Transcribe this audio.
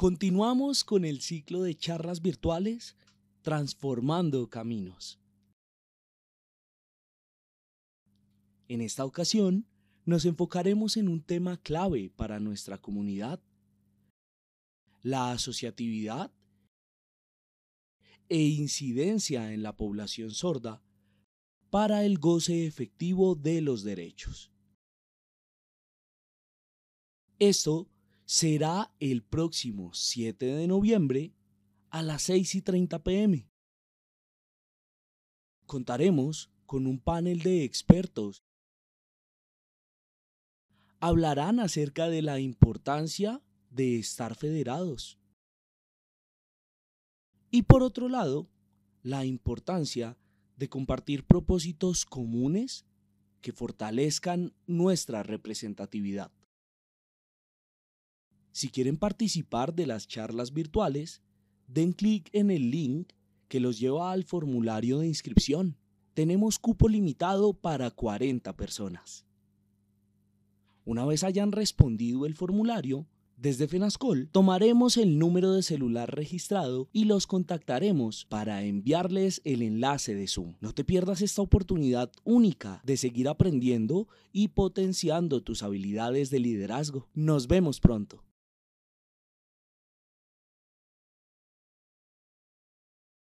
Continuamos con el ciclo de charlas virtuales Transformando Caminos. En esta ocasión, nos enfocaremos en un tema clave para nuestra comunidad, la asociatividad e incidencia en la población sorda para el goce efectivo de los derechos. Esto será el próximo 7 de noviembre a las 6 y 30 pm. Contaremos con un panel de expertos. Hablarán acerca de la importancia de estar federados. Y por otro lado, la importancia de compartir propósitos comunes que fortalezcan nuestra representatividad. Si quieren participar de las charlas virtuales, den clic en el link que los lleva al formulario de inscripción. Tenemos cupo limitado para 40 personas. Una vez hayan respondido el formulario, desde FENASCOL tomaremos el número de celular registrado y los contactaremos para enviarles el enlace de Zoom. No te pierdas esta oportunidad única de seguir aprendiendo y potenciando tus habilidades de liderazgo. Nos vemos pronto.